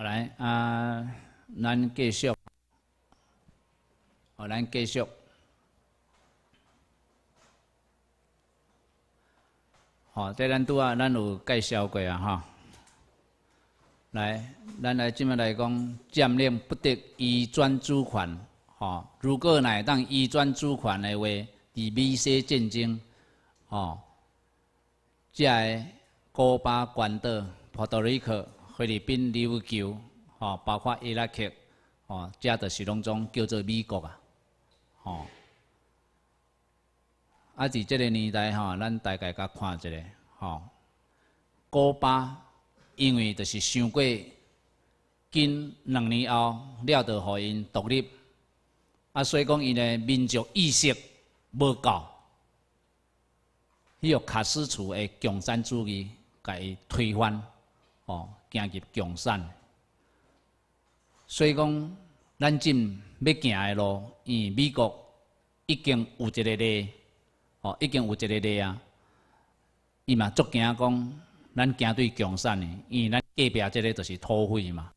好，来，啊，咱继续，好，咱继续，好，这咱拄啊，咱有介绍过啊，哈，来，咱来，即卖来讲，占领不得移转租款，吼，如果来当移转主款的话，伫美西战争，吼，在古巴关岛、波多黎克。菲律宾、琉球，吼，包括伊拉克，吼，遮在是拢总叫做美国啊，吼。啊，伫这个年代，吼，咱大家甲看一下，吼。古巴因为就是伤过近两年后了，就互因独立，啊，所以讲伊个民族意识无够，迄个卡斯楚的共产主义甲伊推翻，吼。行入穷山，所以讲咱今要行的路，伊美国已经有一个例，哦，已经有一个例啊，伊嘛足惊讲咱行对穷山的，因为咱隔壁即个就是土匪嘛，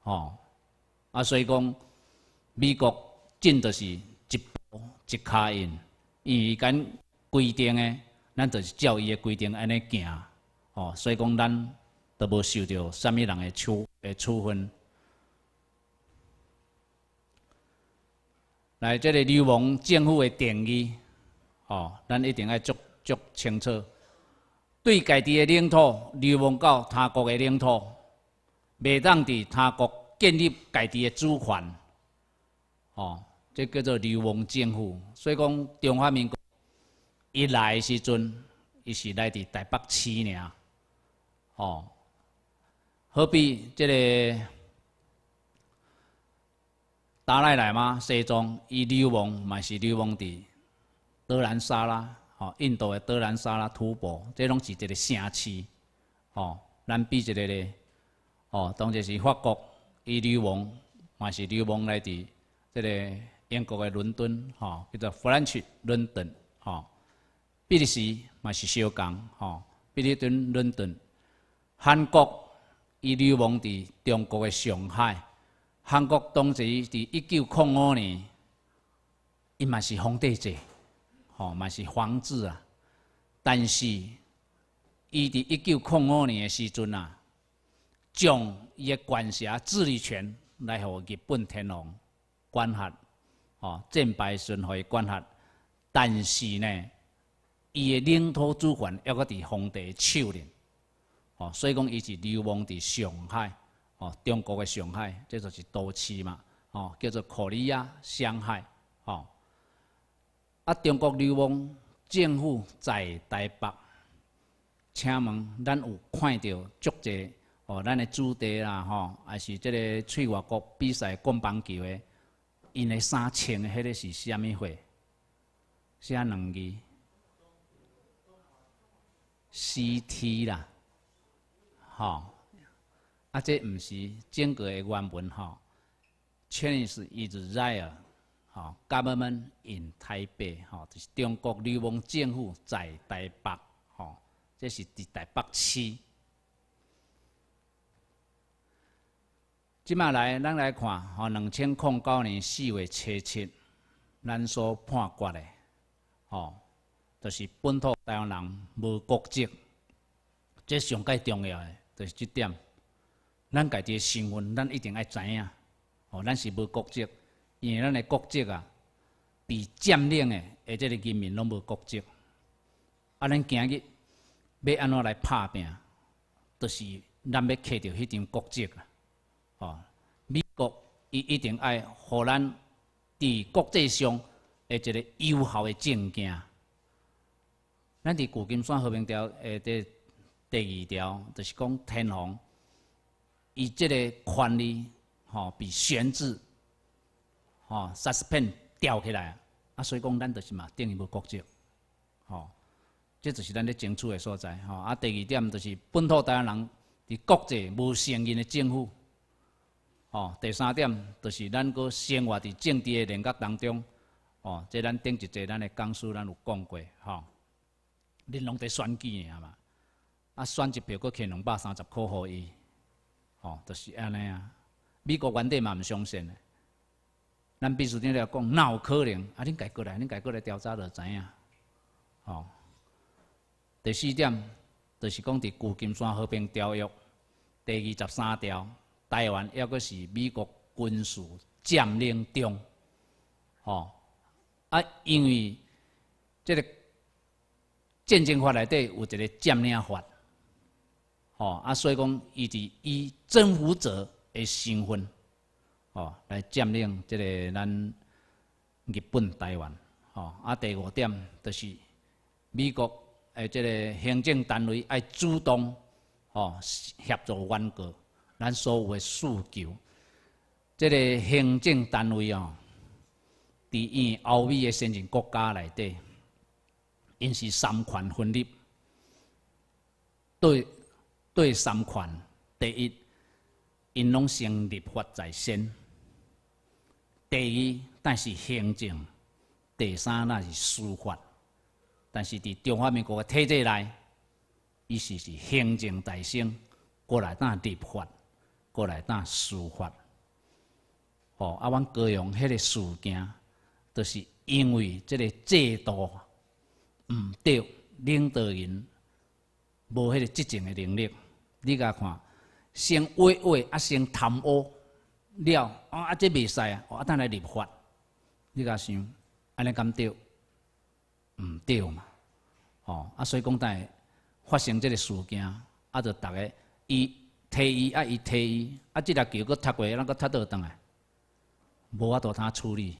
吼，啊所以讲美国进就是一步一卡印，伊敢规定诶，咱就是照伊的规定安尼行，哦，所以讲咱。都无受着什么人诶处诶处分。来，即个流氓政府诶定义，哦，咱一定要足足清楚。对家己诶领土流亡到他国诶领土，未当伫他国建立家己诶主权，哦，即叫做流亡政府。所以讲，中华民国一来时阵，伊是来伫台北市尔，哦，好比这个达赖喇嘛，西藏伊流亡，嘛是流亡伫德兰沙拉哦，印度的德兰沙拉徒步这拢是一个城市哦。咱比一个呢哦，当即是法国伊流亡，嘛是流亡来伫这个英国的伦敦哦，叫做 French London 哦，比利时嘛是小港哦，比利时伦敦，韩国。伊流亡伫中国嘅上海，韩国当时伫一九零五年，伊嘛是皇帝制，吼嘛是皇制啊。但是，伊伫一九零五年嘅时阵啊，将伊嘅管辖治理权来互日本天皇管辖，吼正败顺回管辖。但是呢，伊嘅领土主权犹阁伫皇帝手呢。哦，所以讲伊是流亡伫上海，哦，中国嘅上海，即就是都市嘛，哦，叫做可里亚、上海，哦，啊，中国流亡政府在台北，请问咱有看到足侪，哦，咱嘅子弟啦，吼，还是即个去外国比赛棍棒球嘅，因嘅衫穿，迄个是虾米货？写两字，C T 啦。吼，啊，这毋是整个诶原文吼。Chinese is there，吼，Government in Taipei，吼，就是中国流氓政府在台北，吼，这是伫台北市。即马来，咱来看吼，两千零九年四月七七，咱所判决诶，吼，就是本土台湾人无国籍，这上界重要诶。就是这点，咱家己的身份，咱一定要知影。哦，咱是无国籍，因为咱的国籍啊被占领的，或即个人民拢无国籍。啊，咱今日要安怎来拍拼，就是咱要摕着迄张国籍啊。哦，美国伊一定爱互咱伫国际上一个有效的证件。咱伫《旧金山和平条诶，下第二条就是讲，天皇伊即个权力吼被悬置吼 suspend 吊起来啊，所以讲咱就是嘛定义无国籍，吼，这就是咱咧争取诶所在吼。啊，第二点就是本土台湾人伫国际无承认诶政府，吼。第三点就是咱个生活伫政治诶人格当中，吼。即咱顶一节咱诶讲师咱有讲过，吼，恁拢伫选举嘛。啊，选一票，阁欠两百三十块予伊，吼，就是安尼啊。美国原底嘛毋相信，咱秘书长了讲，有可能，啊，恁家过来，恁家过来调查就知影，吼。第四点，就是讲伫旧金山和平条约第二十三条，台湾犹阁是美国军事占领中，吼。啊，因为即个战争法里底有一个占领法。哦，啊，所以讲，伊是以征服者诶身份，哦，来占领即个咱日本台湾，哦，啊，第五点，就是美国诶，即个行政单位爱主动，哦，协助挽救咱所有诶诉求。即个行政单位哦，伫伊欧美诶，先进国家内底，因是三权分立，对。对三款：第一，因拢先立法在先；第二，但是行政；第三，那是司法。但是，伫中华民国个体制内，伊是是行政在先，过来当立法，过来当司法。哦，啊，阮各用迄个事件，著是因为即个制度毋对领导人。无迄个执政的能力，你甲看先歪歪啊，先贪污了，啊啊，这袂使啊，我等来立法，你甲想安尼敢对？毋对嘛，吼啊，所以讲在发生即个事件，啊，就逐个伊提伊啊，伊提伊啊，即粒球佫踢过，咱个踢倒当来？无法度通处理。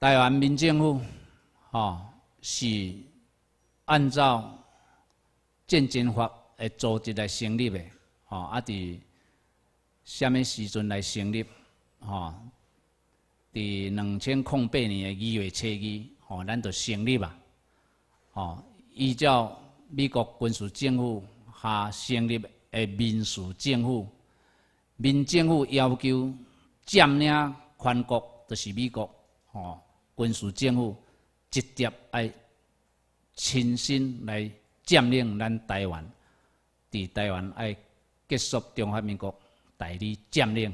台湾民政府。哦，是按照战争法诶组织来成立诶。哦，啊伫啥物时阵来成立？哦，伫两千零八年诶二月初日，哦咱就成立吧。哦，依照美国军事政府下成立诶民事政府，民政府要求占领全国，就是美国哦军事政府。直接爱亲身来占领咱台湾，伫台湾爱结束中华民国代理占领。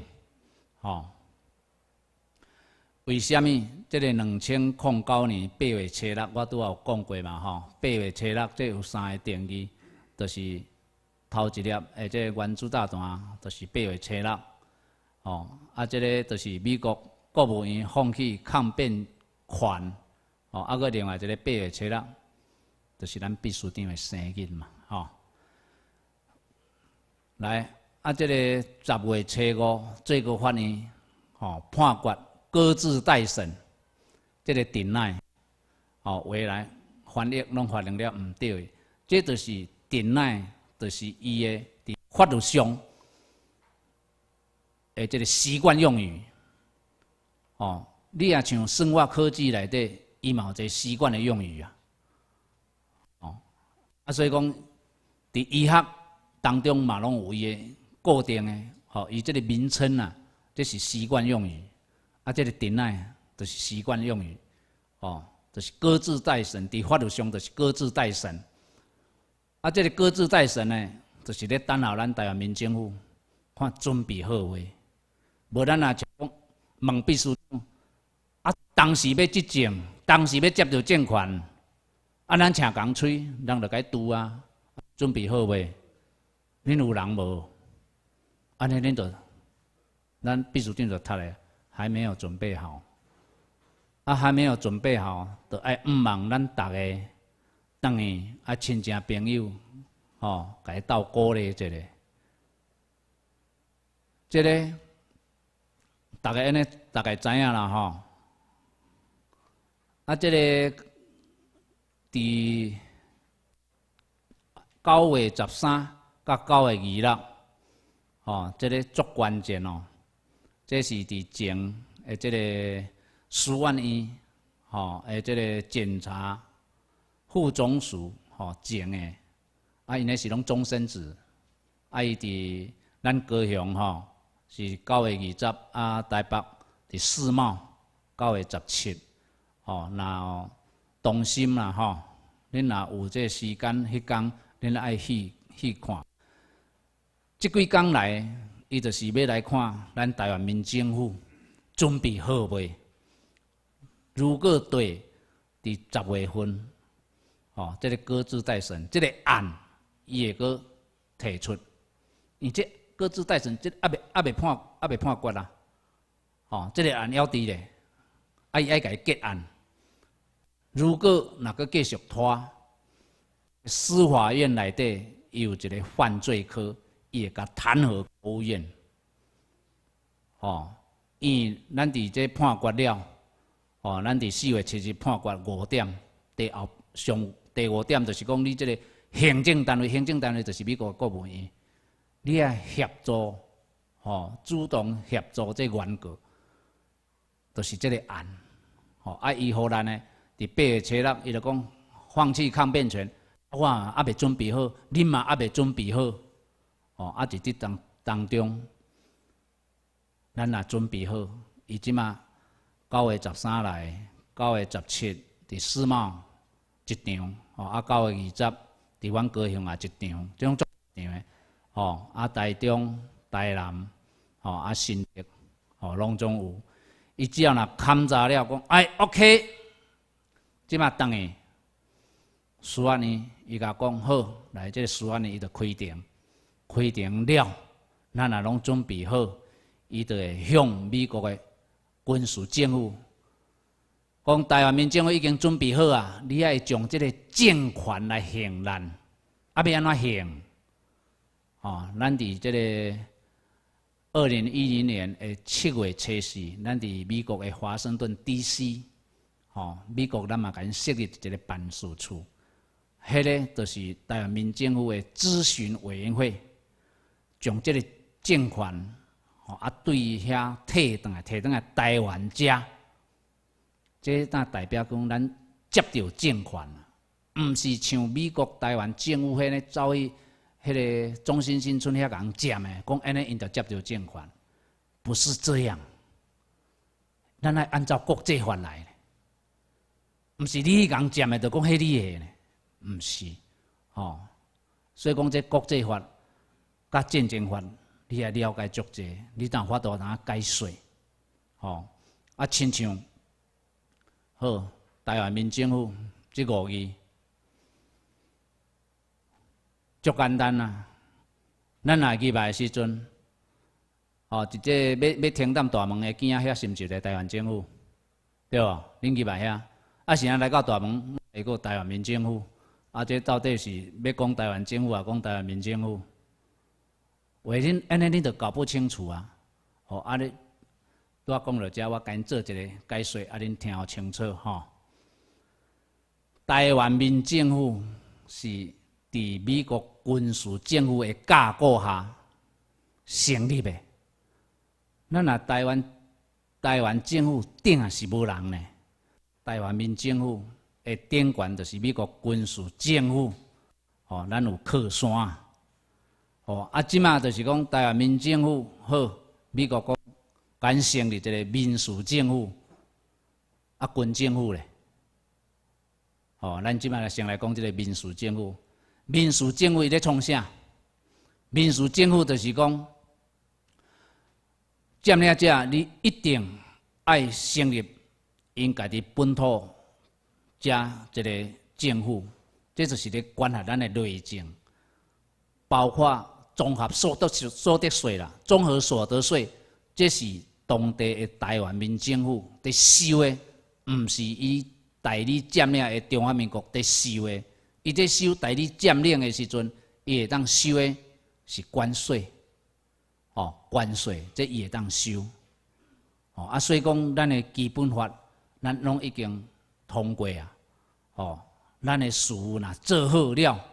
吼，为虾物？即个两千零九年八月七日，我都有讲过嘛，吼。八月七日即有三个定义，就是头一粒，诶，这原子弹，就是八月七日。哦，啊，即个就是美国国务院放弃抗辩权。哦，啊个另外一个八月七日，就是咱秘书长诶生日嘛，吼。来，啊这个十月七五最高法院，吼判决搁置待审，这个丁乃，吼未来翻译拢发生了唔对诶，即就是丁乃，就是伊诶法律上，诶即个习惯用语，哦，你也像生化科技内底。伊嘛有这习惯的用语啊，哦，啊所以讲，伫医学当中嘛拢有伊个固定的，吼，伊这个名称啊，这是习惯用语，啊这个定啊，就是习惯用语，哦，就是搁置待审，伫法律上就是搁置待审，啊这个搁置待审呢，就是咧等候咱台湾民政府看准备好未，无咱阿就讲蒙必须，啊当时要执政，当时要接到借款，啊，咱请工吹，人就该推啊，准备好未？恁有人无？安尼恁就咱必须顶着塔咧，还没有准备好。啊，还没有准备好，就爱毋望咱大家，等伊啊，亲戚朋友，吼，该照鼓咧，这个，这个，大家安尼，大个知影啦，吼。啊，这个伫九月十三甲九月二六，吼，这个足关键哦。这是伫前诶，这个书院医吼，诶，这个检查副总署，吼，前诶。啊，因咧是拢终身制。啊，伊伫咱高雄，吼，是九月二十啊，台北伫世贸，九月十七。哦，那动心啦，吼！恁若有这时间去讲，恁爱去去看。即几天来，伊就是要来看咱台湾民政府准备好未？如果对，伫十月份，哦，即个搁置待审，即个案伊会搁提出。而且搁置待审，即还袂还袂判还袂判决啦，哦，即个案还伫咧，啊伊爱伊结案。如果那个继续拖，司法院内底又一个犯罪科，伊会甲弹劾国务院。哦，因咱伫这判决了，哦，咱伫四月七日判决五点。第后上第五点就是讲，你这个行政单位，行政单位就是美国国务院，你啊协助，哦，主动协助这原告，就是这个案。哦，啊，伊何咱呢？第八、七六，伊就讲放弃抗辩权。我阿未准备好，恁嘛阿未准备好。哦，啊，伫伫当当中，咱也准备好。伊即嘛九月十三来，九月十七伫世贸一场，哦，啊，九月二十伫阮高雄也一场，种种场的，哦，啊，台中、台南，哦，啊，新竹，哦，拢总有。伊只要若勘查了，讲，哎，OK。即马当伊，苏安尼伊甲讲好，来即个苏安尼伊就开庭，开庭了，咱也拢准备好，伊就向美国个军事政府讲，台湾民政府已经准备好啊，你爱将即个政权来行咱，啊要安怎行？哦，咱伫即个二零一零年诶七月初四，咱伫美国诶华盛顿 D.C. 哦，美国咱嘛甲因设立一个办事处，迄个就是台湾民政府的咨询委员会，将即个政款，哦啊，对遐退转来，退转来台湾者，即呾代表讲咱接到政款，毋是像美国台湾政府迄个走去迄个中新新村遐人占的，讲安尼，因就接到政款，不是这样，咱来按照国际法来。毋是你人占的，就讲迄你的呢？毋是，吼，所以讲即国际法、甲战争法，你也了解足侪，你当法度当解说，吼，啊亲像好，台湾民政府即五个字，足简单啊。咱若去拜时阵，哦，直接要要停淡大门的囝仔遐是是就个台湾政府，对无？恁去拜遐。啊！现在来到大门，一个台湾民政府，啊，这到底是要讲台湾政府啊，讲台湾民政府？话恁，安尼，恁都搞不清楚啊！哦，啊你，我讲了这，我先做一个解说，啊恁听候清楚吼。台湾民政府是伫美国军事政府的架构下成立的。咱若台湾台湾政府顶啊是无人呢。台湾民政府诶，顶权就是美国军事政府，哦，咱有靠山，哦，啊，即卖就是讲台湾民政府好，美国国敢成立一个民事政府，啊，军政府咧，哦，咱即卖先来讲即个民事政府，民事政府咧创啥？民事政府就是讲，占领者你一定爱成立。因家己本土遮一个政府，这就是咧管辖咱的内政，包括综合所得所得税啦，综合所得税，这是当地的台湾民政府伫收的，毋是伊代理占领的中华民国伫收的，伊在收代理占领的时阵，伊会当收的是关税，吼，关税即伊会当收，吼啊，所以讲咱的基本法。咱拢已经通过啊！哦，咱的事务呐做好了。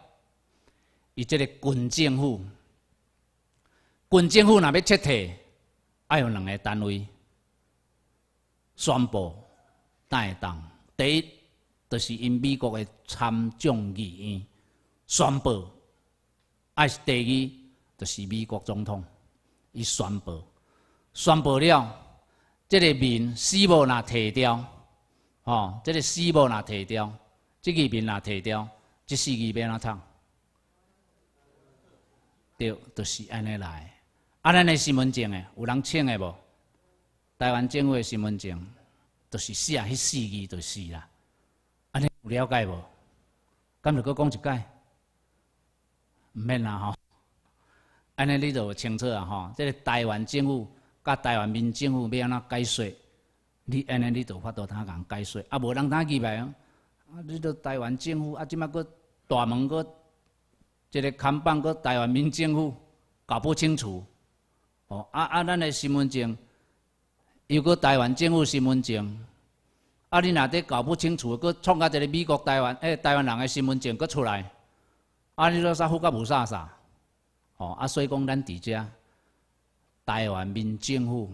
伊这个军政府，军政府若要撤退，爱有两个单位宣布带动。第一，就是因美国的参众议院宣布；，啊是第二，就是美国总统伊宣布。宣布了，这个民死无若提掉。哦，这个死无那提掉，这个面那提掉，这四边哪创，对，就是安尼来。啊，咱的身份证诶，有人请诶无？台湾政府的身份证，就是写迄四字就是啦。安尼有了解无？敢着佫讲一解，毋免啦吼。安尼你就清楚啊吼。即个台湾政府甲台湾民政府要怎解释？你安尼，你就发到他共解说，啊，无人他去牌啊！啊，你到台湾政府，啊，即马佫大门佫一个看办个台湾民政府搞不清楚哦。啊啊，咱个身份证又佫台湾政府身份证，啊，你若底搞不清楚，佫创甲一个美国台湾，哎，台湾人个身份证佫出来，啊，你都煞好甲无啥啥哦。啊，所以讲，咱伫遮台湾民政府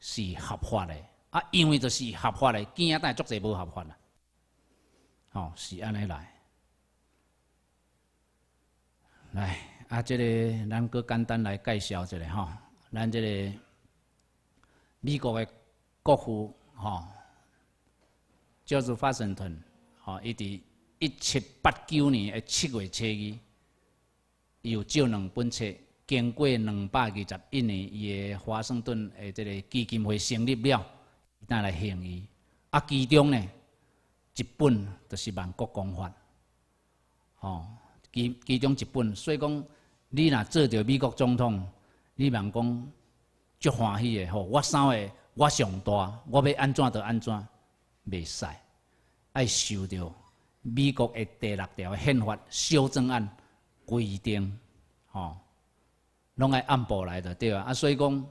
是合法的。啊，因为著是合法嘞，囝呾足侪无合法啦。吼，是安尼来。来，啊，即个咱搁简单来介绍一下吼，咱即个美国的国父吼，叫做华盛顿吼，伊伫一七八九年的七月初一，有借两本册，经过两百二十一年，伊个华盛顿诶，即个基金会成立了。带来嫌疑，啊，其中呢，一本就是《万国公法》，吼，基其中一本，所以讲，你若做着美国总统，你茫讲足欢喜的吼，我三个我上大，我要安怎就安怎袂使，爱受着美国的第六条宪法修正案规定，吼，拢爱按部来的对啊，啊，所以讲，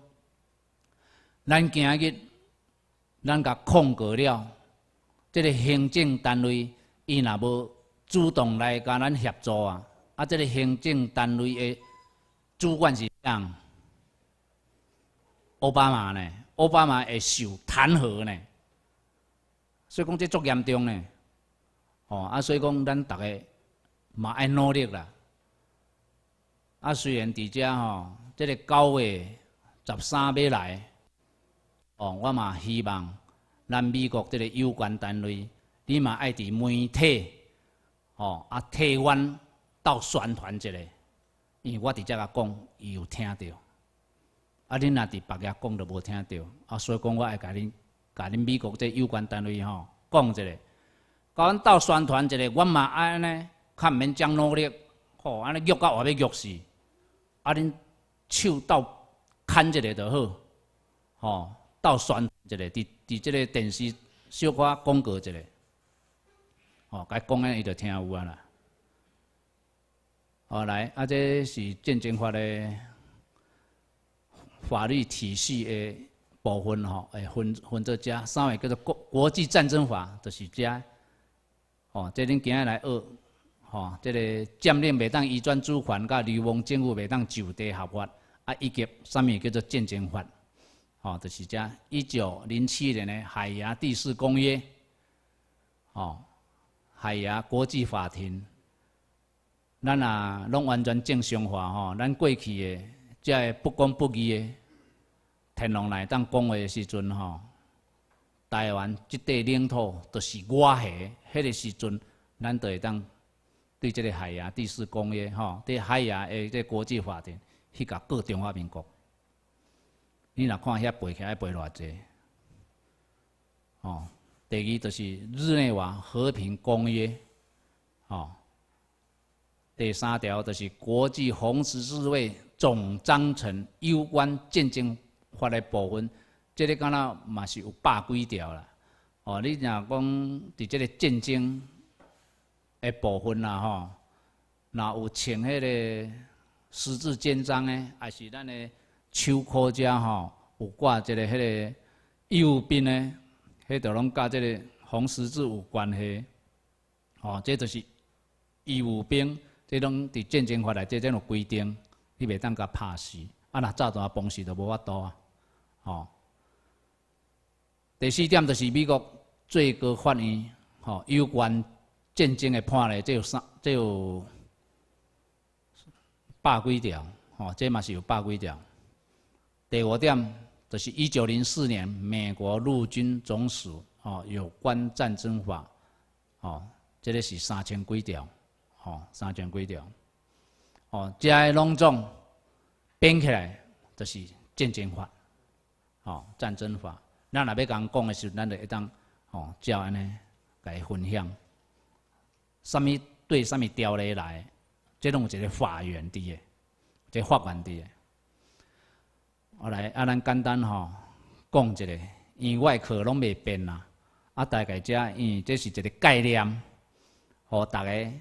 咱今日。咱甲控告了，即个行政单位，伊若无主动来甲咱协助啊！啊，即个行政单位的主管是讲奥巴马呢？奥巴马会受弹劾呢？所以讲，即足严重呢！哦，啊，所以讲，咱大家嘛爱努力啦！啊，虽然伫遮吼，即个九月十三要来，哦，我嘛希望。咱美国这个有关单位，你嘛爱伫媒体，吼啊替阮到宣传一下，因为我伫遮个讲，伊有听到。啊，恁若伫别个讲，都无听到。啊，所以讲我爱甲恁，甲恁美国这有关单位吼讲一下，甲阮到宣传一下，阮嘛爱安尼，较毋免将努力吼安尼厾到外面厾死。啊，恁手到牵一下就好，吼到宣。一个，伫伫即个电视小可讲过一个，哦，该讲的伊就听有啊啦。好来，啊这是战争法的法律体系的部分吼，诶，分分作加三个叫做国国际战争法，就是遮。吼，即阵今日来二，吼，这个占领袂当移转主权，甲流亡政府袂当就地合法，啊，以及三样叫做战争法。哦，就是遮一九零七年的海牙第四公约》哦，《海牙国际法庭》，咱啊拢完全正常化吼。咱过去的即个不公不义的天上来当讲话时阵吼，台湾即块领土都是我的，迄个时阵，咱就会当对即个《海牙第四公约》吼，对海牙即个国际法庭去告中华民国。你若看遐背起来背偌济，哦，第二就是日内瓦和平公约，哦，第三条就是国际红十字会总章程有关战争法的部分，这个敢那嘛是有百几条啦，哦，你若讲伫这个战争的部分啦吼，若有请迄个十字勋章咧，还是咱诶？手铐遮吼有挂一个迄个义务兵呢，迄都拢甲即个红十字有关系，吼，即就是义务兵，即拢伫战争发内即这种规定，你袂当甲拍死，啊，若早段崩死就无法度啊，吼。第四点就是美国最高法院吼有关战争的判例，即有三，即有百几条。吼，即嘛是有百几条。第五点，就是一九零四年美国陆军总署哦，有关战争法哦，这个是三千几条哦，三千几条哦，这些拢总编起来就是战争法哦，战争法。咱若要讲讲的时候，咱就一当哦，照安尼来分享。什么对什么条来来，这拢有一个法源在嘅，一个法源在我来啊，咱简单吼讲一个，因院外科拢袂变啦。啊，大概遮，因为这是一个概念，互大家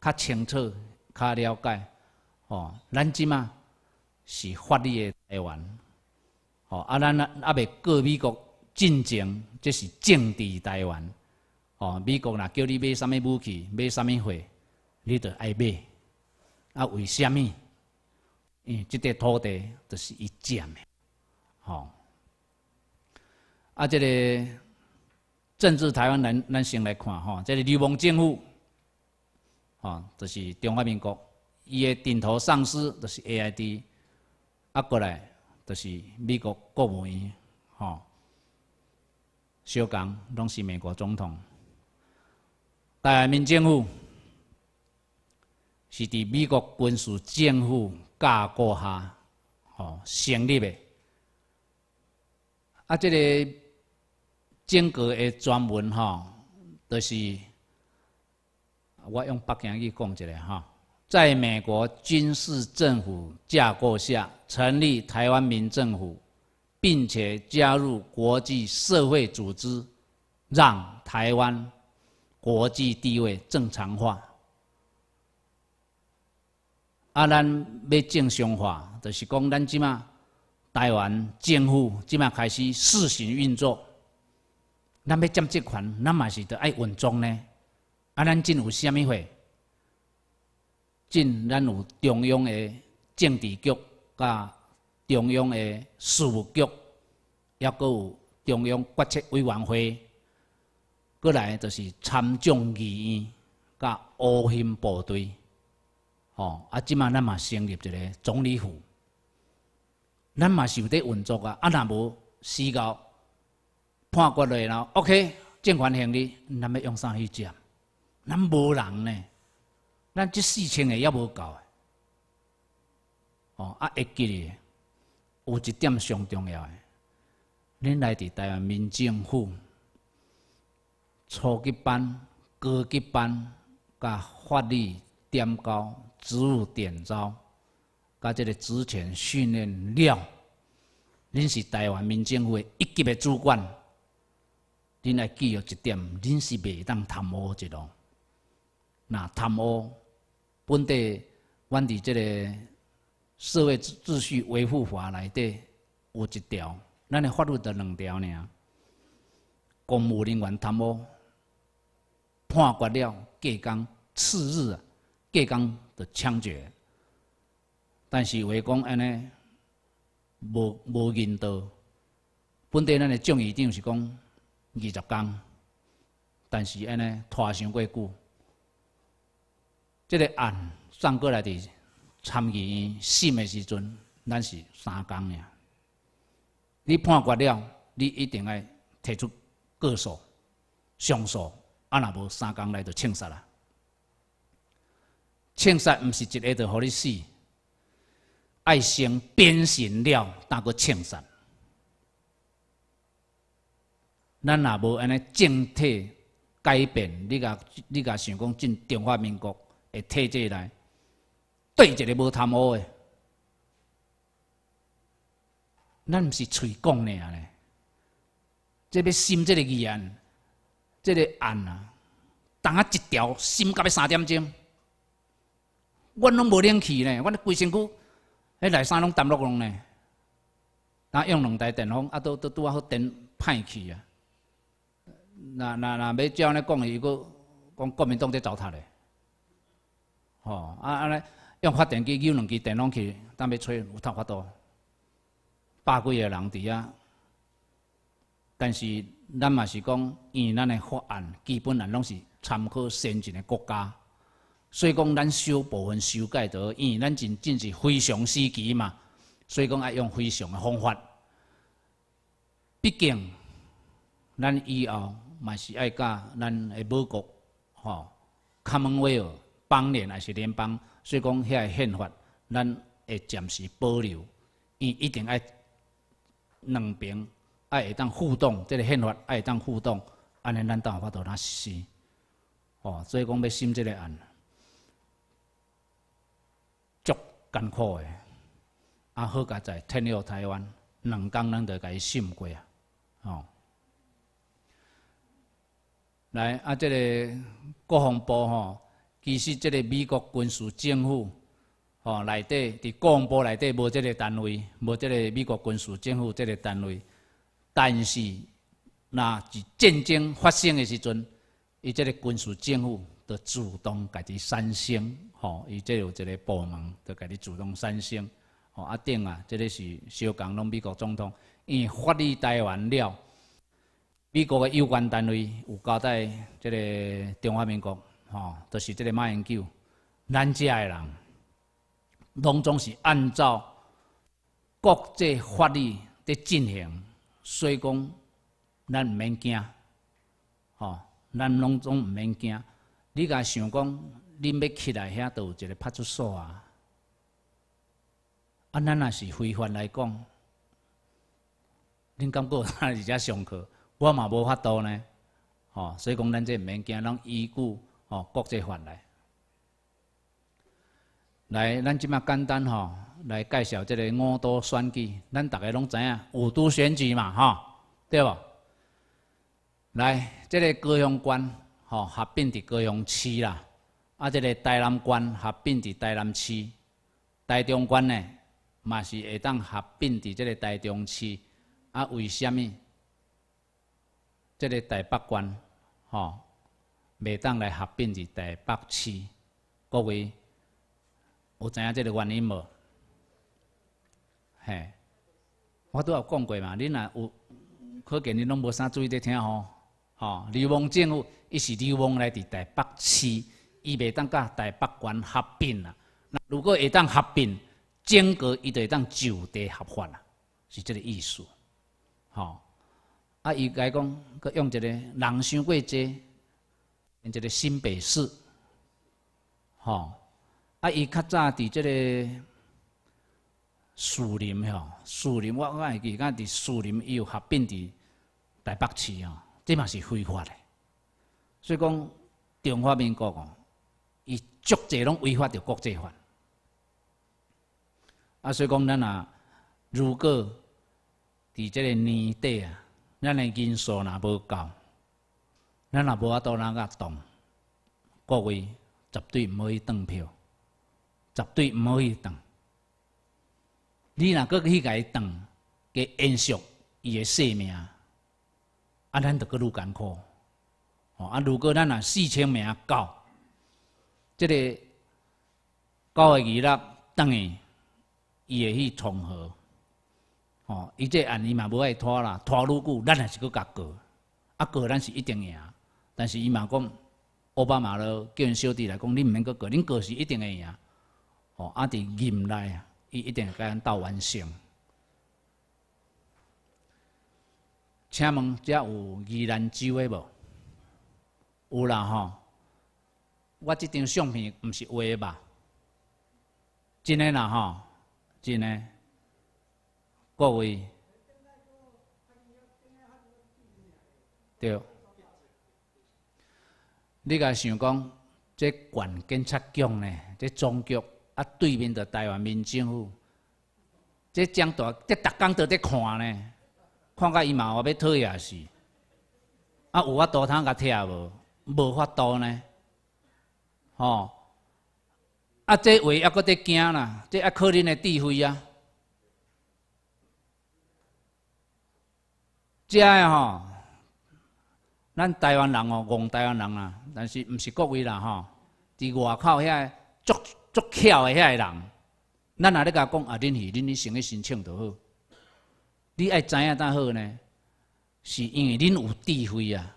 较清楚、较了解。哦，咱即嘛是法律的台湾。哦，啊咱啊啊袂过美国进程，这是政治台湾。哦，美国若叫你买啥物武器、买啥物货，你著爱买。啊，为啥物？嗯，即块土地就是一占诶，吼！啊，即个政治台湾咱咱先来看吼，即个流氓政府，吼，就是中华民国，伊的顶头上司就是 AID，啊，过来就是美国国务院，吼，小岗拢是美国总统。台湾民政府是伫美国军事政府。架构下，吼成立的。啊，这个间隔的专门吼，就是我用北京语讲一下哈，在美国军事政府架构下成立台湾民政府，并且加入国际社会组织，让台湾国际地位正常化。啊！咱要正常化，就是讲咱即马台湾政府即马开始试行运作。咱要占这款，咱嘛是得爱稳作呢。啊！咱真有虾米货？真咱有中央的政治局、甲中央的事务局，抑阁有中央决策委员会。过来就是参众议院、甲乌心部队。哦，啊，即马咱嘛成立一个总理府，咱嘛是有伫运作啊。啊，若无死到判决了，OK，政款行哩，咱要用啥去接？咱无人呢，咱即四千个也无搞。哦，啊，一个有一点上重要诶，恁来伫台湾民政府，初级班、高级班，甲法律。点高、植物点招，加这个职权训练了。您是台湾民政府的一级的主管，您来记住一点，您是袂当贪污这种。那贪污，本地，阮伫这个社会秩序维护法内底有一条，咱的法律就两条尔。公务人员贪污，判决了，隔工次日啊。隔天就枪决，但是话讲安尼无无认道。本地咱的正义长是讲二十天，但是安尼拖伤过久。这个案送过来的参议院审的时阵，咱是三工呀。你判决了，你一定爱提出告诉、上诉，啊若无三工来就枪杀了。清算毋是一个，就予你死。爱先变形了，当个清算。咱若无安尼整体改变，你甲你甲想讲进中华民国的体制内，对一个无贪污的，咱毋是嘴讲尔咧。即要心这个案，这个案啊，当啊一条心甲要三点钟。我拢无冷气咧，我咧规身躯，迄内衫拢澹落漉咧。啊，用两台电风，啊都都拄啊好电歹去啊。那那那要照尼讲，伊搁讲国民党在糟蹋咧。吼，啊啊尼用发电机、有两支电风去，但要吹有差法多。百几个人伫啊，但是咱嘛是讲，因为咱的法案基本上拢是参考先进的国家。所以讲，咱修部分修改着，因为咱真真是非常时期嘛。所以讲，爱用非常的方法。毕竟，咱以后嘛是爱甲咱的美国吼，卡门威尔邦联还是联邦。所以讲，遐宪法咱会暂时保留。伊一定爱两边爱会当互动，即个宪法爱会当互动，安尼咱才有法度来实施。哦，所以讲要审即个案。艰苦的。啊好加哉，天佑台湾，两工咱著介信过啊，吼！来啊，这个国防部吼，其实即个美国军事政府吼，内底伫国防部内底无即个单位，无即个美国军事政府即个单位，但是若是战争发生诶时阵，伊即个军事政府。就主动家己三省，吼！伊即有一个部门就家己主动三省，吼！啊顶啊，即个是小港拢美国总统伊法律台湾了，美国个有关单位有交代，即个中华民国，吼，都是即个马研究，咱遮个人拢总是按照国际法律在进行，所以讲咱毋免惊，吼！咱拢总毋免惊。你敢想讲，恁要起来遐都有一个派出所啊！啊，咱若是非凡来讲，恁感觉哪一只上课，我嘛无法度呢，吼！所以讲，咱这唔免惊，咱依据吼国际法来。来，咱即麦简单吼，来介绍即个五都选举，咱大家拢知影五都选举嘛，吼，对无？来，这个高雄县。哦，合并伫高雄市啦，啊，这个台南县合并伫台南市，台中县呢，嘛是会当合并伫即个台中市。啊，为什么这个台北县，吼，袂当来合并伫台北市？各位有知影即个原因无？嘿，我拄啊讲过嘛，恁若有可见，恁拢无啥注意在听吼，吼，流氓政府。伊是流亡来伫台北市，伊袂当甲台北县合并啦。那如果会当合并，间隔伊就会当就地合法啦，是即个意思。吼，啊，伊该讲佮用一个人伤过济，用一个新北市。吼，啊，伊较早伫即个树林吼，树林我我会记，敢伫树林伊有合并伫台北市吼，即嘛是非法的。所以讲，中华民国哦，伊足侪拢违法着国际法。啊，所以讲，咱若如果伫即个年底啊，咱诶人数若无够，咱若无法度若家动，各位绝对毋可以当票，绝对毋可以当。你若搁去甲伊当，个延续伊诶生命，啊，咱着搁愈艰苦。哦，啊，如果咱啊四千名到，这个九的娱乐当然伊会去重合，哦，伊这按伊嘛无爱拖啦，拖如果咱也是个甲过，啊，过咱是一定赢，但是伊嘛讲奥巴马咯，叫因小弟来讲，你唔免个过，恁过是一定会赢，哦，啊，伫任内伊一定甲咱斗完胜。请问这有疑难之的无？有啦吼，我即张相片毋是画的吧？真诶啦吼，真诶，各位，对。你甲想讲，这管警察局呢？这总局啊，对面的台湾民政府，这蒋大这逐天都在看呢，看甲伊嘛，我要退也是，啊有法度通甲拆无？无法度呢，吼！啊，这位还搁在惊啦，这还可能的智慧啊！这个吼，咱台湾人哦，戆台湾人啦，但是唔是各位啦，吼！伫外口遐足足巧的遐的人，咱若咧甲讲啊，恁是恁哩生个申请就好。你爱知影当好呢？是因为恁有智慧啊！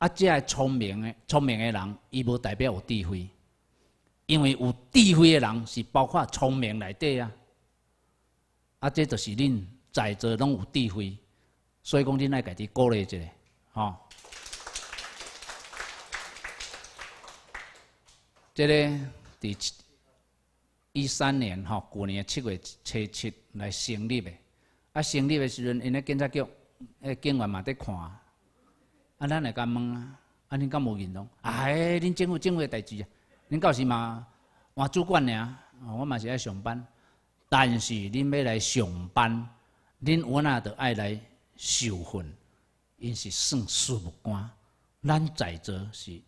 啊，即个聪明诶，聪明诶人，伊无代表有智慧，因为有智慧诶人是包括聪明内底啊。啊，即就是恁在座拢有智慧，所以讲恁爱家己鼓励一下，吼。即个伫一三年吼，过年七月七七来成立诶。啊，成立诶时阵，因个警察局，诶，警员嘛伫看。啊，咱来甲问啊，啊，恁敢无认同？哎，恁政府政府的代志啊，恁到时嘛换主管尔，啊，我嘛是爱上班，但是恁要来上班，恁我呐，就爱来受训，因是算事务官，咱在座是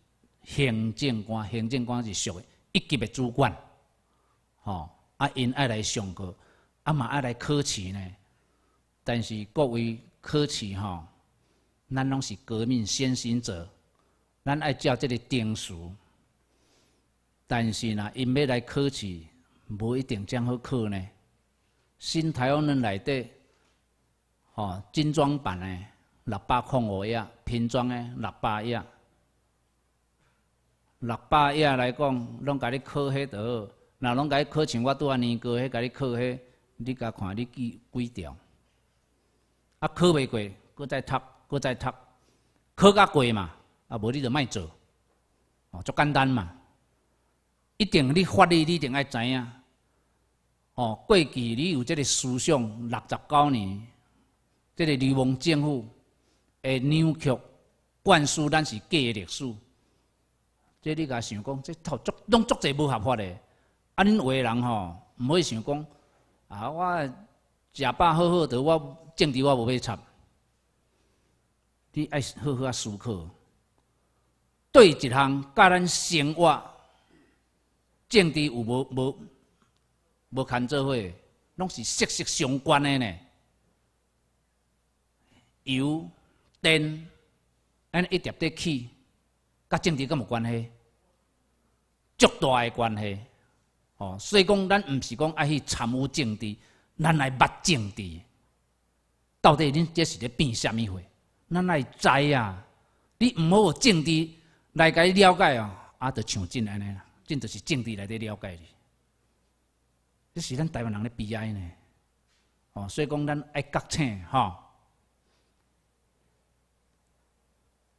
行政官，行政官是属一级的主管，吼，啊，因爱来上课，啊嘛爱来考试呢，但是各位考试吼。咱拢是革命先行者，咱爱照即个定数。但是呐，因要来考试，无一定真好考呢。新台湾人内底，吼精装版的六百块五页，拼装的六百页。六百页来讲，拢甲你考迄道，若拢甲你考像我拄仔年过迄你考迄，你甲看你记几条？啊，考袂过，搁再读。不再读，考较过嘛，啊，无你就卖做，哦，足简单嘛。一定你法律，你一定爱知影。哦，过去你有这个思想，六十九年，这个流氓政府，诶扭曲灌输，咱是假历史。即你甲想讲，即套足，拢足侪无合法诶。啊，恁有诶人吼，唔好想讲，啊，我食饱好好的，我政治我无要插。你爱好好啊思考，对一项甲咱生活、政治有无无无牵做伙，拢是息息相关诶呢。油、电，安尼一点点起，甲政治敢有关系？足大诶关系，哦，所以讲，咱毋是讲爱去参悟政治，咱来捌政治。到底恁这是咧变啥物货？咱来知啊！你毋好政治来解了解哦，啊，就像真安尼啦。真就是政治来伫了解你，这是咱台湾人的悲哀呢。哦，所以讲咱爱觉醒吼。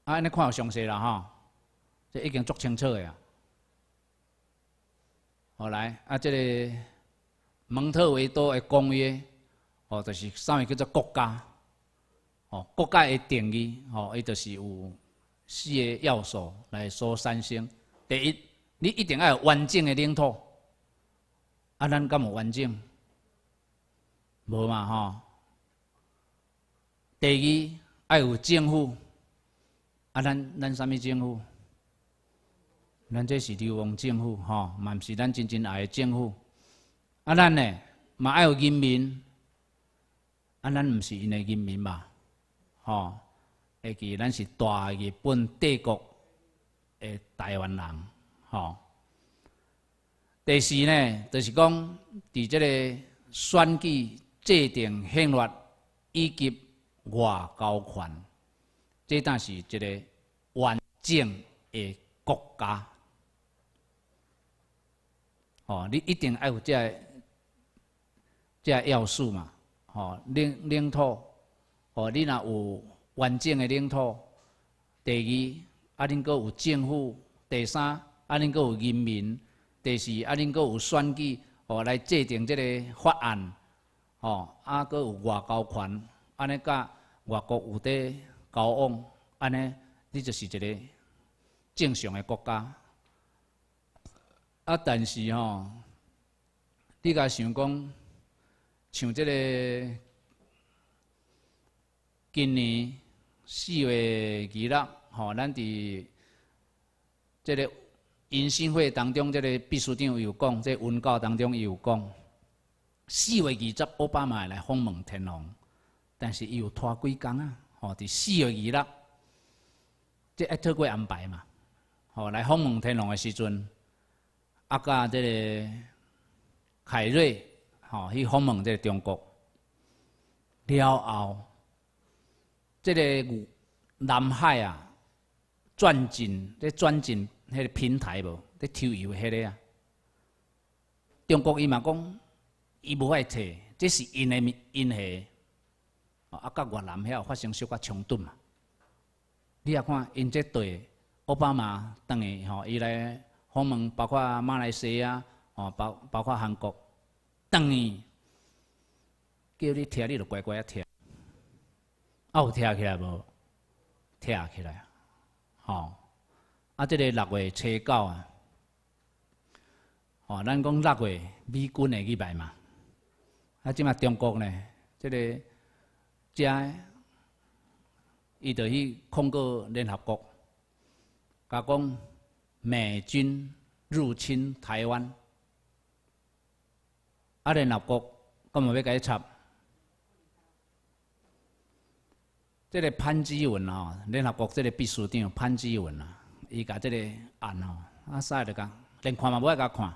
啊，安尼看有详细啦吼，这已经足清楚的啊。好来啊，这个《蒙特维多的公约》哦，就是啥物叫做国家。哦，国家的定义，哦，伊就是有四个要素来说三星。第一，你一定要有完整的领土，啊，咱敢无完整？无嘛，吼。第二，要有政府，啊，咱咱啥物政府？咱这是流亡政府，吼，嘛毋是咱真正的政府。啊，咱呢嘛要有人民，啊，咱毋是因的人民吧？吼，会记咱是大日本帝国的台湾人，吼。第四呢，就是讲伫即个选举制定宪法以及外交权，这但是一个完整的国家。吼，你一定爱有这这要素嘛，吼领领土。哦，你若有完整的领土，第二，啊，恁阁有政府；第三，啊，恁阁有人民；第四，啊，恁阁有选举哦，来制定这个法案。哦，啊，阁有外交权，安尼甲外国有得交往，安尼，你就是一个正常的国家。啊，但是吼，你甲想讲，像这个。今年四月二六，吼，咱伫这个迎新会当中，这个秘书长有讲，个温稿当中又讲，四月二十，奥巴马来访问天龙，但是伊有拖几工啊，吼，伫四月二六，即一特过安排嘛，吼，来访问天龙的时阵，啊，甲这个凯瑞，吼，去访问这个中国了后。这个南海啊，钻井在钻井，迄个平台无在抽油，迄个啊，中国伊嘛讲伊无爱提，这是因的因的，啊，甲越南遐发生小可冲突嘛？你也看因这队奥巴马等于吼，伊来访问，包括马来西亚，哦，包包括韩国，等于叫你听，你著乖乖听。啊，有听起来无？听起来，吼！啊，这个六月初九啊，吼，咱讲六月美军的去拜嘛，啊，即嘛中国呢，这个遮，伊就去控告联合国，甲讲美军入侵台湾，啊，联合国都要甲伊插。这个潘基文哦，联合国这个秘书长潘基文啊，伊甲这个案哦，啊，晒在讲，连看嘛，我爱甲看。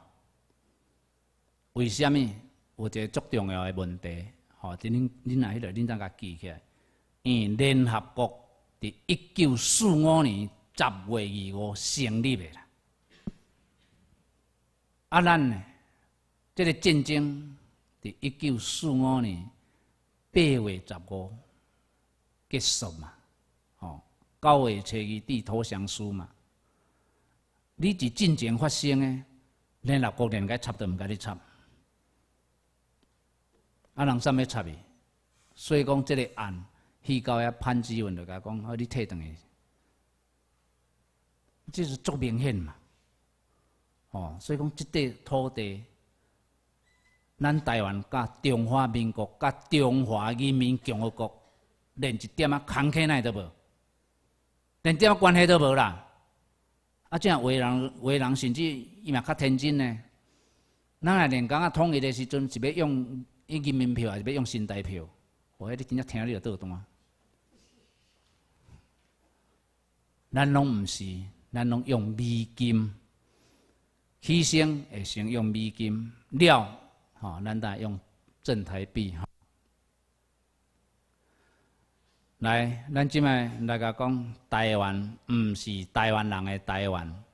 为什么？有一个足重要诶问题，吼，恁恁来迄个恁怎甲记起来。嗯，联合国伫一九四五年十月二五成立诶啦。啊，咱呢，这个战争伫一九四五年八月十五。结束嘛，吼，九月初二地投降书嘛，你是进前发生诶，恁六国连该插都毋甲你插，啊人啥物插去，所以讲即个案，去到遐潘志文就甲讲，啊你退转去，即是足明显嘛，吼，所以讲即块土地，咱台湾甲中华民国甲中华人民共和国。连一点啊，坎坷那都无，连点关系都无啦。啊，这样为人为人，甚至伊嘛较天真呢。咱若连讲啊，统一的时阵，是要用用人民币，还是要用新台票？我迄日真正听着你就倒单。咱拢毋是，咱拢用美金，牺牲会成用美金了，吼，咱才用正台币，吼。来，咱即卖大家讲，台湾毋是台湾人的台湾，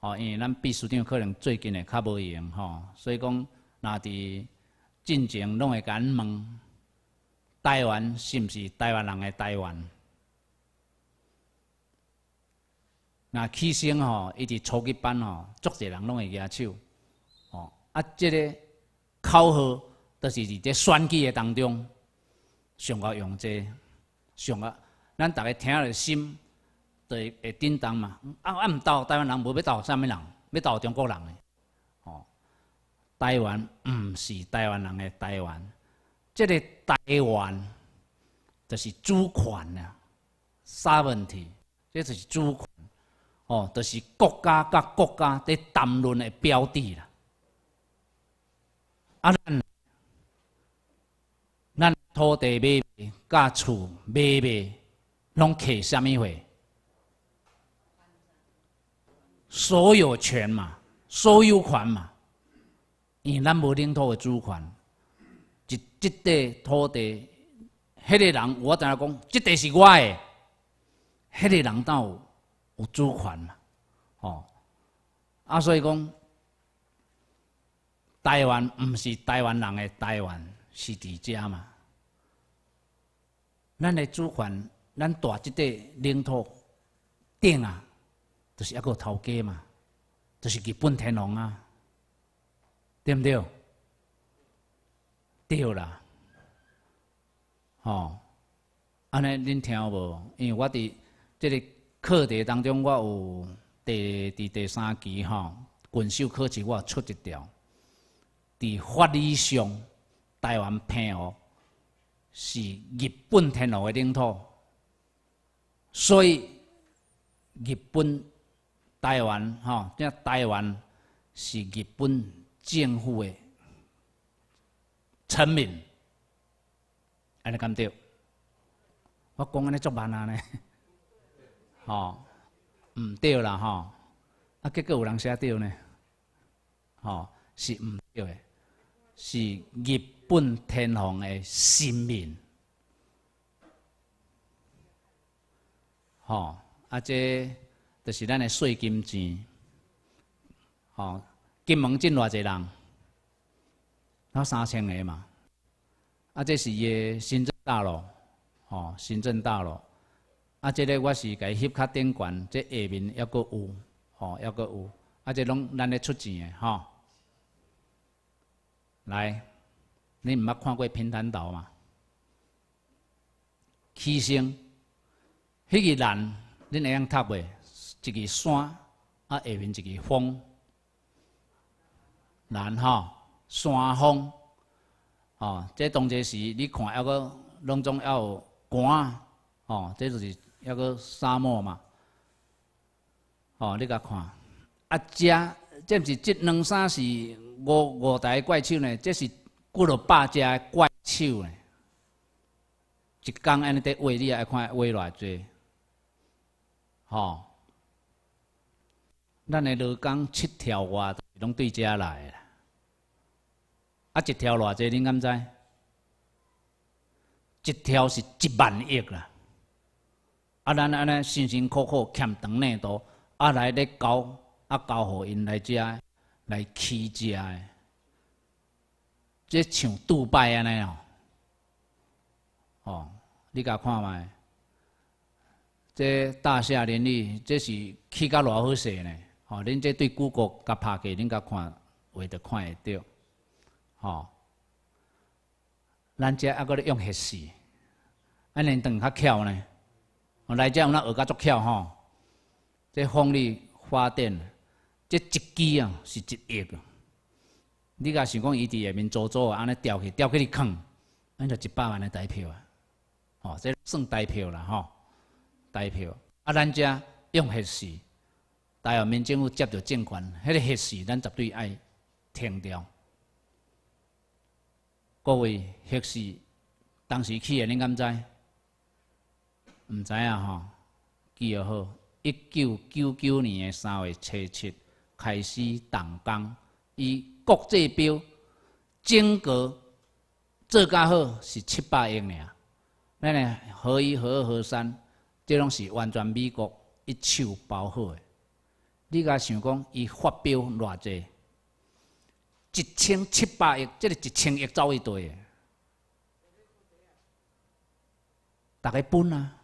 哦，因为咱秘书长可能最近会较无闲吼，所以讲，那伫进前拢会甲你问，台湾是毋是台湾人的台湾？那起先吼，伊伫初级班吼，足侪人拢会举手，哦，啊，即个考核，都是伫这选举的当中。上个用这，上个咱大家听了心就会会震动嘛。啊，啊，毋斗台湾人，无要斗什么人，要斗中国人嘞。哦，台湾毋是台湾人诶，台湾，即个台湾就是主权啦。啥问题？这就是主权。哦，就是国家甲国家伫谈论诶标志啦。啊！土地买卖，甲厝买卖，拢起虾物？货？所有权嘛，所有权嘛，因咱无领土的主权，即即块土地，迄个人我知影讲，即块是我的，迄个人倒有主权嘛？哦，啊，所以讲，台湾毋是台湾人的台湾，是伫遮嘛？咱的主权，咱大即块领土顶啊，就是一个头家嘛，就是日本天皇啊，对毋对？对啦，吼，安尼恁听无？因为我伫即个课题当中，我有第伫第三期吼，群修课程我出一条，伫法理上，台湾平哦。是日本天皇的领土，所以日本台湾，吼，即台湾是日本政府的臣民，安尼讲对？我讲安尼足慢啊呢，吼，唔对啦吼，啊结果有人写对呢，吼，是唔对的，是日。本天皇的性命，吼！啊，这就是咱的税金钱，吼！金门进偌济人，啊，三千个嘛。啊，这是个新政大楼，吼！新政大楼，啊，这个我是甲吸卡顶管，这下面还阁有，吼，还阁有。啊，这拢咱咧出钱的，吼！来。你毋捌看过《平潭岛》吗？七星，迄个蓝，恁会晓读袂？一个山，啊，下面一个峰，蓝吼，山峰，哦，即同齐是你看，犹阁拢总犹有寒，哦，这就是犹阁沙漠嘛，哦，你甲看，啊这即是即两三是五五大怪兽呢，即是。几落百只怪手呢？一工安尼在画，你爱看画偌侪？吼！咱诶，老工七条外拢对遮来啦。啊，一条偌侪？你敢知？一条是一万亿啦。啊，咱安尼辛辛苦苦欠长内多，啊来伫交，啊交互因来遮来起遮诶。即像杜拜安尼哦，哦，你甲看麦，即大厦林立，这是起甲偌好势呢？哦，恁即对谷歌甲拍过，恁甲看，画着看会着，哦，咱即还咧用核磁，安尼长较巧呢，哦，来遮有哪学甲足巧吼，即风力发电，即一支啊是一亿个。你甲想讲，伊伫下面做做，安尼调去调去你空，安著一百万的台票啊！吼，这算台票啦吼，台票。啊，咱遮用核市，台湾民政府接到政权，迄个核市咱绝对要停掉。各位核市，当时去的恁敢知？毋知影吼，记号好，一九九九年的三月七七开始动工。伊国际标间隔做加好是七百亿尔，那呢，合一、合二、合三，这拢是完全美国一手包好的。你甲想讲，伊发表偌济？一千七百亿，这个一千亿走一堆，大家分啊！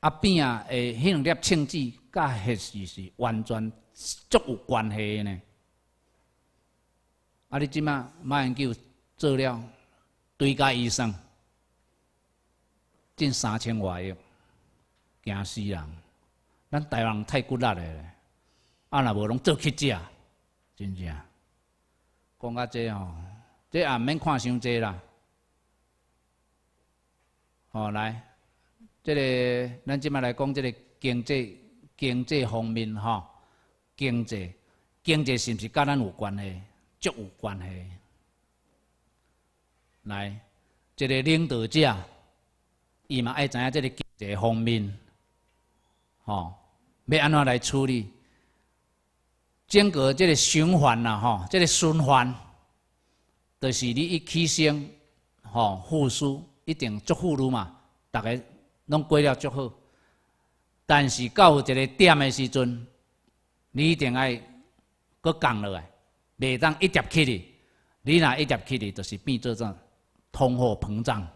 阿边啊，诶，迄两粒秤子，甲迄是是完全。足有关系呢！啊，你即摆马上叫做了，对家医生进三千外亿，惊死人！咱台湾太骨力了，啊，若无拢做乞食，真正讲较这吼，即也毋免看伤济啦。哦，来，即个咱即马来讲即个经济经济方面吼。经济，经济是毋是甲咱有关系？足有关系。来，一个领导者，伊嘛爱知影即个经济方面，吼，要安怎来处理？整个即个循环啦吼，即个循环，就是你一起身，吼，付出一定足付苏嘛，逐个拢过了足好。但是到有一个点的时阵，你一定爱搁降落来，袂当一叠起去，你若一叠起去，就是变作种通货膨胀。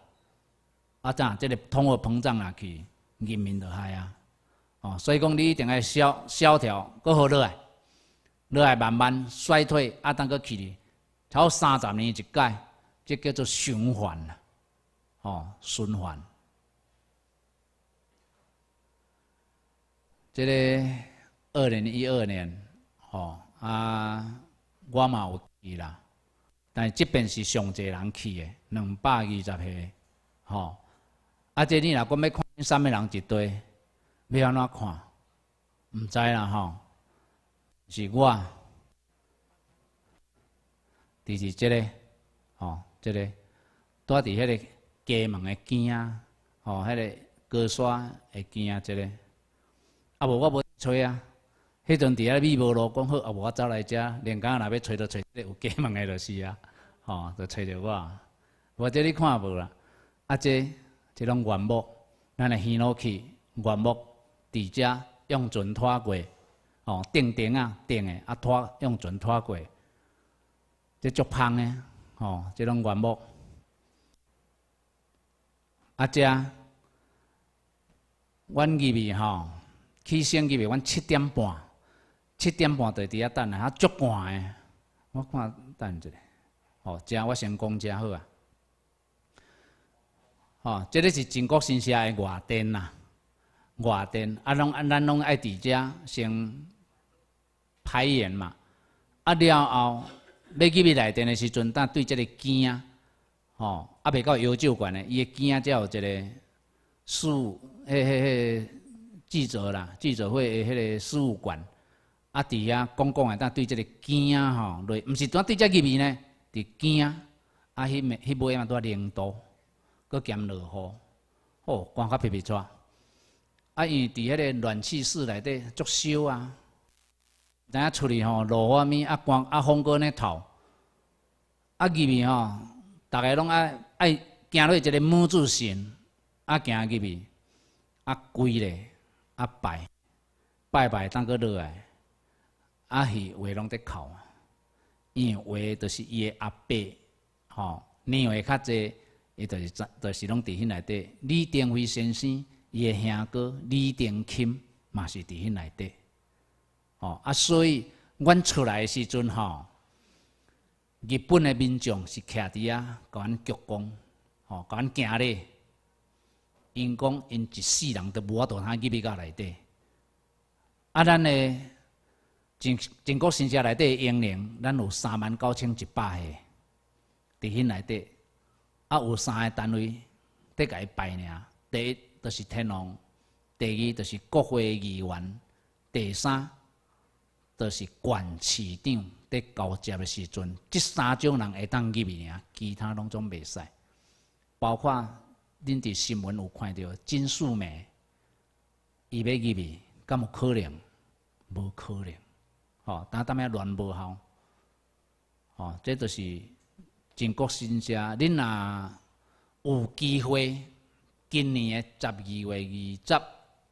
啊，怎？这个通货膨胀下去，人民就害啊。哦，所以讲你一定爱萧萧条，搁好落来，落来慢慢衰退，啊，当搁起去，超三十年一届，即叫做循环啊。哦，循环。这个。二零一二年，吼啊，我嘛有去啦。但即边是上济人去的，两百二十岁吼。啊，即你若讲要看啥物人一堆，要安怎看？毋知啦，吼。是我，就是即个，吼，即个，住伫迄个家门的边啊，吼，迄个高山的边啊，即个。啊无，我无吹啊。迄阵伫遐米无路，讲好啊！我走来遮，连工若要揣着，揣，有加盟的就是啊！吼，就揣着我。无这你看无啦？啊，这即种原木，咱来掀落去，原木伫遮用船拖过，吼，定顶啊，定的，啊，拖用船拖过，即足香的，吼，即种原木。啊，遮阮入去吼，起先入去，阮七点半。七点半就伫遐等啊，啊足晏诶！我看等一下，哦，遮我先讲遮好啊。哦，即个是中国新社的外电呐，外电啊，拢啊咱拢爱伫遮先排演嘛。啊了后要入去内电的时阵，但对即个肩啊，哦啊袂到油酒馆的伊的肩啊才有即个事务迄迄迄记者啦，记者会个迄个事务馆。啊！伫遐讲讲诶，呾对即个囝仔吼，对，毋是单对只入面呢？伫囝仔啊，迄、迄尾嘛拄啊零度，佮兼落雨，哦，关甲皮皮蛇。啊，因为伫迄个暖气室内底足烧啊，等下出去吼，落雨物啊，关啊风过呢透，啊入面吼，逐个拢爱爱行落一个母子神，啊行入面，啊跪咧，啊拜，拜拜，当佫落来。阿是维拢在哭，因为都是伊个阿伯吼年岁较侪，伊都是在都是拢伫迄内底。李登辉先生，伊个兄哥李登钦嘛是伫迄内底哦，啊，所以阮出来时阵吼，日本的民众是徛伫啊，甲阮鞠躬，吼甲阮惊礼。因讲因一世人都无法度通入去到内底，啊，咱嘞。全全国神社内底，英灵，咱有三万九千一百个，伫因内底，啊有三个单位甲伊拜年。第一就是天龙；第二就是国会议员，第三就是管市长伫交接的时阵，即三种人会当入去呀，其他拢总袂使。包括恁伫新闻有看到金素梅，伊要入去，敢有可能？无可能。哦，打打咩乱无效，哦，这就是靖国神社。恁若有机会，今年的十二月二十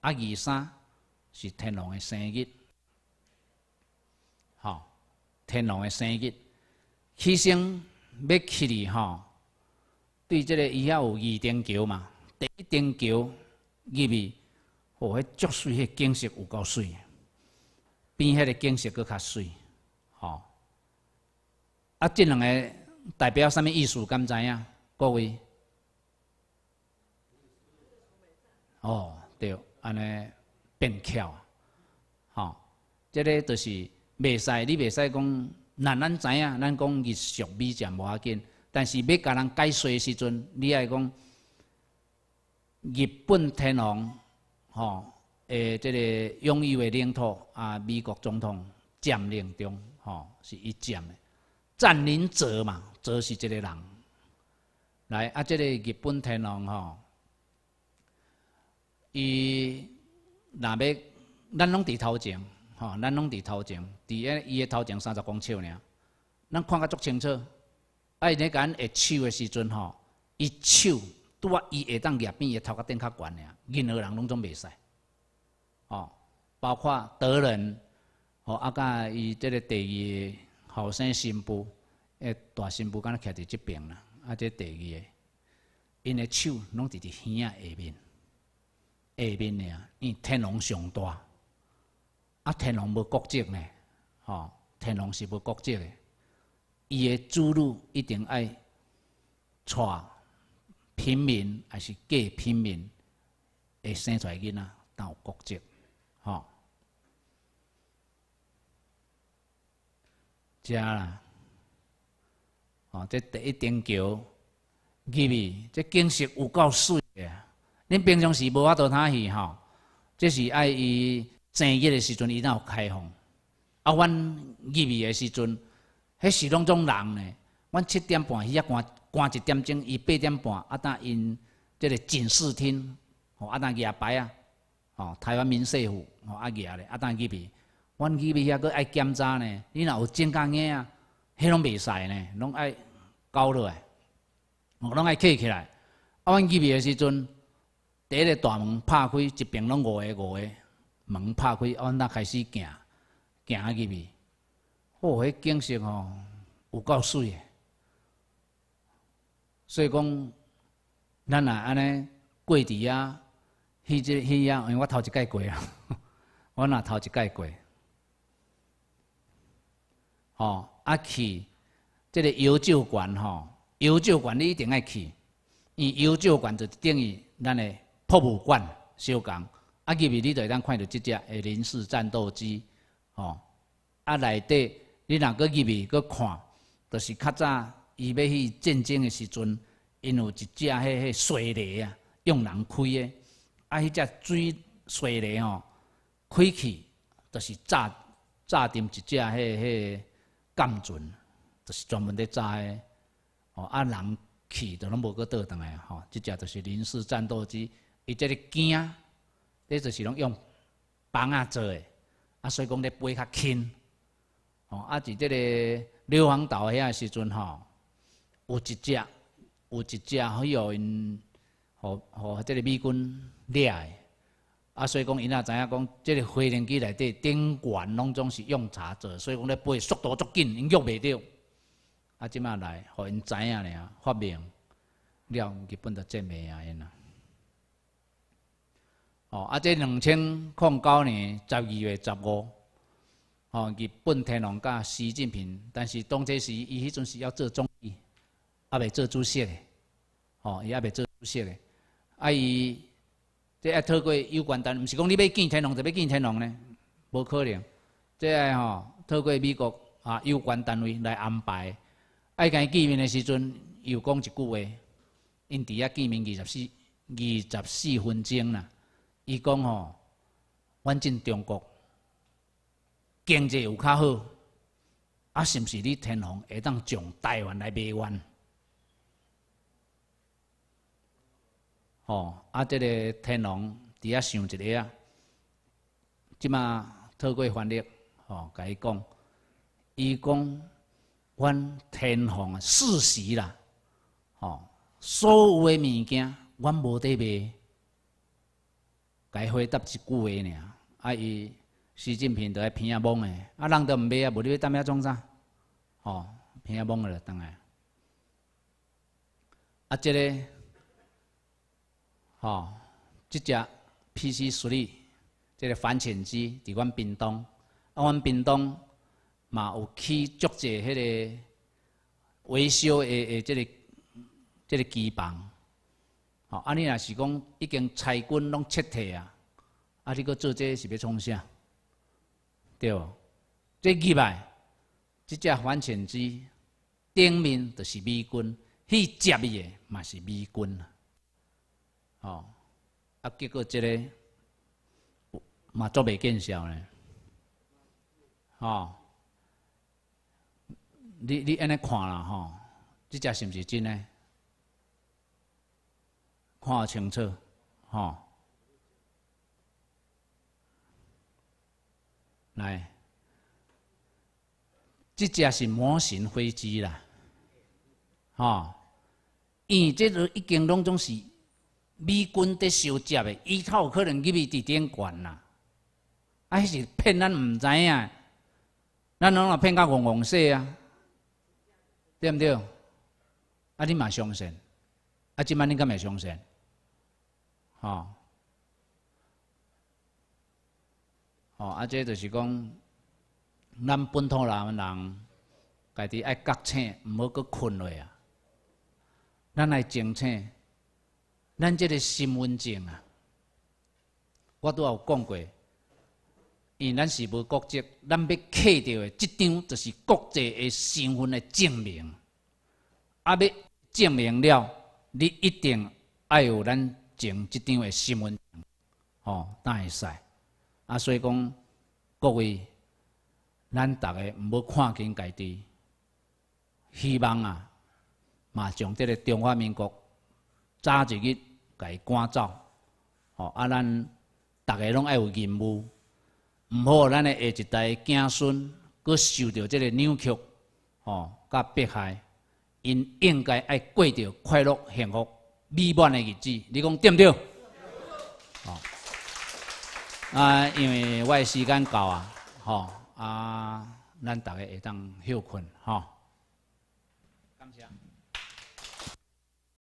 啊二三，是天龙的生日，吼，天龙的生日，起先要去哩吼，对，即个伊遐有二顶桥嘛，第一顶桥入去，哦，迄足水迄景色有够水。边迄个景色佫较水，吼！啊，这两个代表甚物意思？敢知影？各位，哦，对，安尼变巧，吼！即个就是袂使，你袂使讲，咱咱知影，咱讲日术米食无要紧，但是要甲人解说时阵，你爱讲日本天皇，吼！诶，即个拥有诶领土啊，美国总统占领中吼，是一占诶，占领者嘛，者是即个人。来啊，即个日本天皇吼，伊若要咱拢伫头前吼，咱拢伫头前，伫伊个头前三十公尺尔，咱看较足清楚。啊，伊在握手诶时阵吼，伊手拄啊，伊下当腋边个头壳顶较悬尔，任何人拢总袂使。包括德仁，哦，啊！甲伊这个第二后生新妇，诶，大新妇敢若徛伫这边啦，啊，即第二个，因的手拢伫伫耳仔下面，下面㖏，因天龙上大，啊，天龙无国籍呢，吼，天龙是无国籍的，伊的子女一定爱娶平民，还是嫁平民，会生出来囡仔，才有国籍。哦，遮啦！哦，这第一顶桥入去，这景色有够水的。恁平常时无法度去吼，这是爱伊正日的时阵，伊才有开放。啊，阮入去的时阵，迄是拢种人呢。阮七点半去，遐关关一点钟，伊八点半啊，当因即个警示厅，啊，当举牌啊。哦，台湾民社府哦，阿爷咧，阿当入去，阮入去遐佫爱检查呢。你若有证件影啊，迄拢袂使呢，拢爱交落来，哦，拢爱揢起来。啊，阮入去的时阵，第一个大门拍开，一边拢五个五个门拍开，阮咱开始行，行入去。哦，迄景色哦，有够水。所以讲，咱若安尼过伫啊。迄即迄啊！因为我头一届过啊，我若头一届过，吼啊去即个油酒馆吼，油酒馆你一定爱去。伊油酒馆就等于咱的博物馆相共啊，入去你就会当看到即只诶零式战斗机吼啊，内底你若佮入去佮看，着是较早伊要去战争的时阵，因有一只迄迄水雷啊，用人开的。啊！迄只水水雷吼开去，就是炸炸沉一只迄迄钢船，就是专门咧炸诶。哦，啊人去着拢无个倒倒来吼。即只就是临时战斗机，伊即个惊，啊，迄就是拢用棒仔做诶，啊所以讲咧飞较轻。哦，啊伫即个硫磺岛遐时阵吼，有一只有一只迄个因，吼吼即个美军。掠的，啊，所以讲，因也知影讲，即个火电机内底顶悬拢总是用差做，所以讲咧飞速度足紧，因约袂着。啊，即摆来，互因知影俩，发明了日本的最美啊，因啊哦，啊，即两千零九年十二月十五，哦，日本天皇甲习近平，但是当时伊迄阵是要做总理，也袂做主席的，哦，伊也袂做主席的，啊伊。即要透过有关单位，唔是讲你要见天龙就要见天龙呢，无可能。即个吼透过美国啊有关单位来安排。爱跟伊见面的时阵，又讲一句话。因伫遐见面二十四二十四分钟啦。伊讲吼，反正中国经济有较好，啊是毋是你天龙会当从台湾来卖湾？哦，啊，这个天龙伫遐想一个啊，即马透过翻译，哦，甲伊讲，伊讲，阮天皇世袭啦，哦，所有诶物件阮无得卖，甲回答一句话尔，啊伊，习近平伫遐偏啊懵诶，啊人著毋卖啊，无你要当咩装啥，哦，偏啊懵咧，当然，啊即个。吼，即只 PC 水力即个反潜机伫阮屏东，啊，阮屏东嘛有去做者迄个维修的的即个即个机房。吼，安尼若是讲已经拆军拢切脱啊，啊，你佫做这是欲创啥？对无？最奇怪，即只反潜机顶面就是美军，去接伊诶嘛是美军啊。哦，啊，结果即个嘛做袂见效呢？哦，你你安尼看啦吼，即只是不是真呢？看清楚，吼，来，即只是模型飞机啦，哦，伊即种已经拢总是。美军在收集的，伊有可能入去地点悬啦，啊，迄是骗咱毋知影，咱拢啊骗到怣怣说啊，对毋对？啊，你嘛相信？啊，即摆你敢会相信？吼，吼，啊，这就是讲，咱本土人的人，家己爱觉醒，毋好阁困落啊，咱来清醒。咱即个身份证啊，我都有讲过，因为咱是无国籍，咱要刻着诶，即张就是国际诶身份诶证明。啊，要证明了，你一定爱有咱证即张诶身份证，吼，才会使。啊，所以讲，各位，咱逐个毋要看轻家己，希望啊，嘛上即个中华民国，早一日。伊赶走，吼！啊，咱逐个拢要有任务，毋好咱的下一代子孙佫受着即个扭曲，吼，甲迫害。因应该爱过着快乐、幸福、美满的日子，你讲对毋对？吼！啊，因为我时间到啊，吼！啊，咱逐个会当休困，吼！